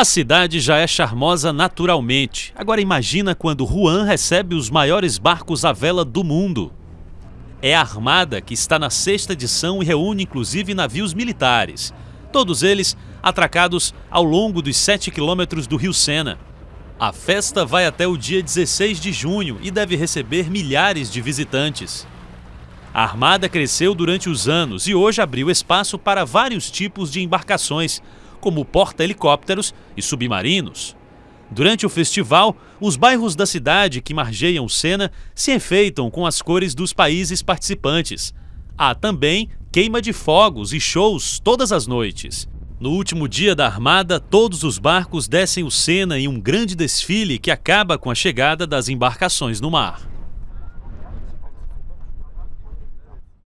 A cidade já é charmosa naturalmente. Agora imagina quando Juan recebe os maiores barcos à vela do mundo. É a Armada que está na sexta edição e reúne inclusive navios militares. Todos eles atracados ao longo dos 7 quilômetros do rio Sena. A festa vai até o dia 16 de junho e deve receber milhares de visitantes. A armada cresceu durante os anos e hoje abriu espaço para vários tipos de embarcações, como porta-helicópteros e submarinos. Durante o festival, os bairros da cidade que margeiam Sena se enfeitam com as cores dos países participantes. Há também queima de fogos e shows todas as noites. No último dia da armada, todos os barcos descem o Sena em um grande desfile que acaba com a chegada das embarcações no mar.